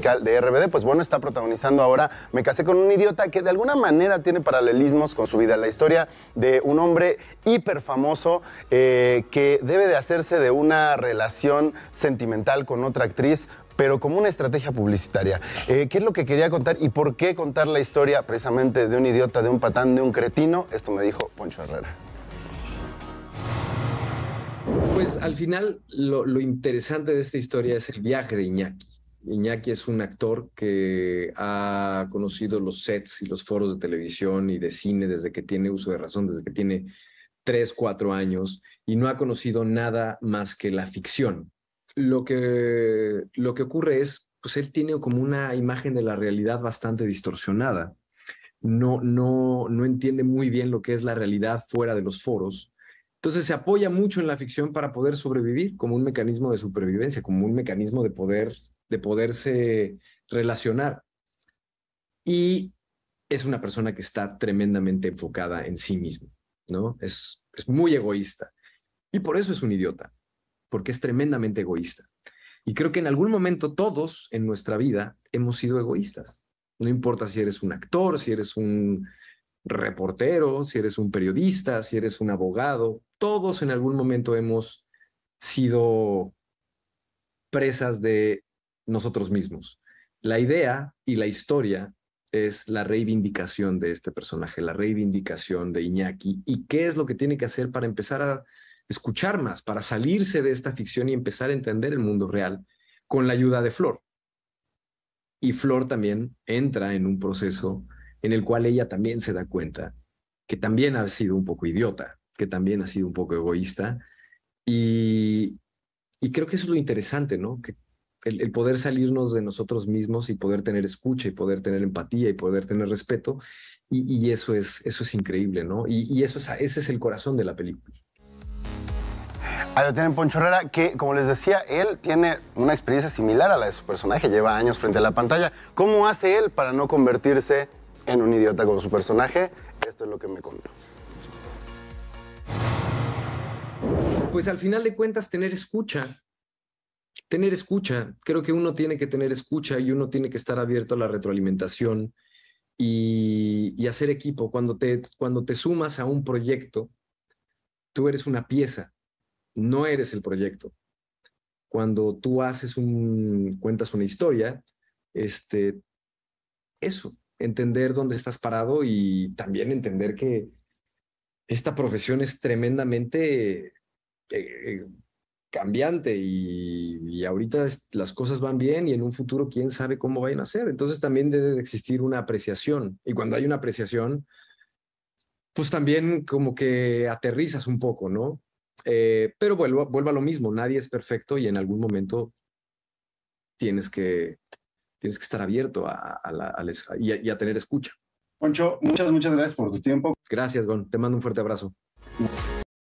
de RBD, pues bueno, está protagonizando ahora Me casé con un idiota que de alguna manera tiene paralelismos con su vida, la historia de un hombre hiper famoso eh, que debe de hacerse de una relación sentimental con otra actriz pero como una estrategia publicitaria. Eh, ¿Qué es lo que quería contar y por qué contar la historia precisamente de un idiota, de un patán, de un cretino? Esto me dijo Poncho Herrera. Pues al final lo interesante de esta historia es el viaje de Iñaki. Iñaki es un actor que ha conocido los sets y los foros de televisión y de cine desde que tiene uso de razón, desde que tiene tres, cuatro años, y no ha conocido nada más que la ficción. Lo que, lo que ocurre es, pues él tiene como una imagen de la realidad bastante distorsionada. No, no, no entiende muy bien lo que es la realidad fuera de los foros entonces se apoya mucho en la ficción para poder sobrevivir como un mecanismo de supervivencia, como un mecanismo de poder, de poderse relacionar. Y es una persona que está tremendamente enfocada en sí mismo, ¿no? es muy egoísta. Y por eso es un idiota, porque es tremendamente egoísta. Y creo que en algún momento todos en nuestra vida hemos sido egoístas. No importa si eres un actor, si eres un reportero, si eres un periodista, si eres un abogado, todos en algún momento hemos sido presas de nosotros mismos. La idea y la historia es la reivindicación de este personaje, la reivindicación de Iñaki y qué es lo que tiene que hacer para empezar a escuchar más, para salirse de esta ficción y empezar a entender el mundo real con la ayuda de Flor. Y Flor también entra en un proceso en el cual ella también se da cuenta que también ha sido un poco idiota, que también ha sido un poco egoísta. Y, creo que eso es lo interesante, ¿no? Que el, poder salirnos de nosotros mismos y poder tener escucha y poder tener empatía y poder tener respeto. Y, eso, es, eso es increíble, ¿no? Y, eso es, ese es el corazón de la película. Ahí lo tienen Poncho Herrera, que como les decía, él tiene una experiencia similar a la de su personaje, lleva años frente a la pantalla. ¿Cómo hace él para no convertirse en un idiota con su personaje, esto es lo que me contó. Pues al final de cuentas, tener escucha. Tener escucha. Creo que uno tiene que tener escucha y uno tiene que estar abierto a la retroalimentación y, y hacer equipo. Cuando te, cuando te sumas a un proyecto, tú eres una pieza, no eres el proyecto. Cuando tú haces un, cuentas una historia, este, eso, entender dónde estás parado y también entender que esta profesión es tremendamente eh, cambiante y, ahorita las cosas van bien y en un futuro quién sabe cómo vayan a ser. Entonces también debe existir una apreciación y cuando hay una apreciación, pues también como que aterrizas un poco, ¿no? Eh, pero vuelva vuelvo a lo mismo, nadie es perfecto y en algún momento tienes que tienes que estar abierto a, y, a, tener escucha. Poncho, muchas, muchas gracias por tu tiempo. Gracias, Gon. Te mando un fuerte abrazo.